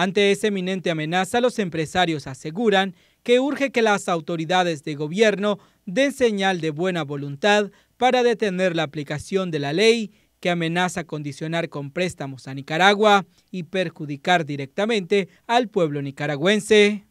Ante esa eminente amenaza, los empresarios aseguran que urge que las autoridades de gobierno den señal de buena voluntad para detener la aplicación de la ley que amenaza condicionar con préstamos a Nicaragua y perjudicar directamente al pueblo nicaragüense.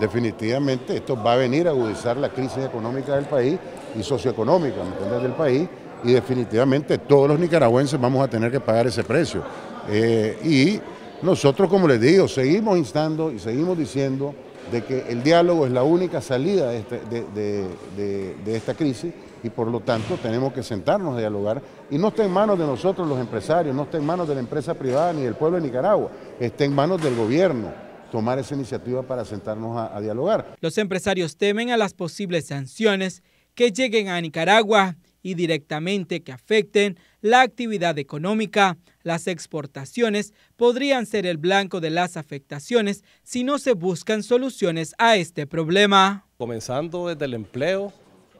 Definitivamente esto va a venir a agudizar la crisis económica del país y socioeconómica del país y definitivamente todos los nicaragüenses vamos a tener que pagar ese precio. Eh, y nosotros, como les digo, seguimos instando y seguimos diciendo de que el diálogo es la única salida este, de, esta crisis y por lo tanto tenemos que sentarnos a dialogar y no está en manos de nosotros los empresarios, no está en manos de la empresa privada ni del pueblo de Nicaragua, está en manos del gobierno tomar esa iniciativa para sentarnos a dialogar. Los empresarios temen a las posibles sanciones que lleguen a Nicaragua y directamente que afecten la actividad económica. Las exportaciones podrían ser el blanco de las afectaciones si no se buscan soluciones a este problema. Comenzando desde el empleo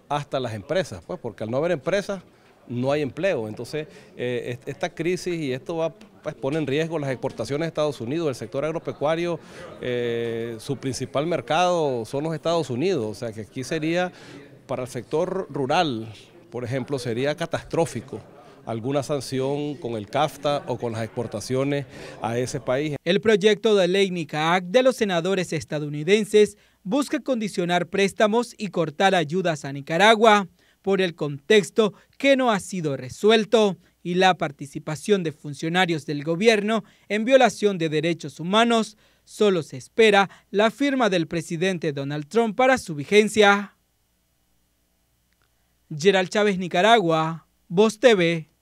hasta las empresas, pues porque al no haber empresas no hay empleo. Entonces, eh, esta crisis y esto va pues, pone en riesgo las exportaciones de Estados Unidos, el sector agropecuario, eh, su principal mercado son los Estados Unidos, o sea que aquí sería para el sector rural, por ejemplo, sería catastrófico alguna sanción con el CAFTA o con las exportaciones a ese país. El proyecto de ley NICAAC de los senadores estadounidenses busca condicionar préstamos y cortar ayudas a Nicaragua por el contexto que no ha sido resuelto y la participación de funcionarios del gobierno en violación de derechos humanos, solo se espera la firma del presidente Donald Trump para su vigencia. Gerald Chávez, Nicaragua, Voz TV.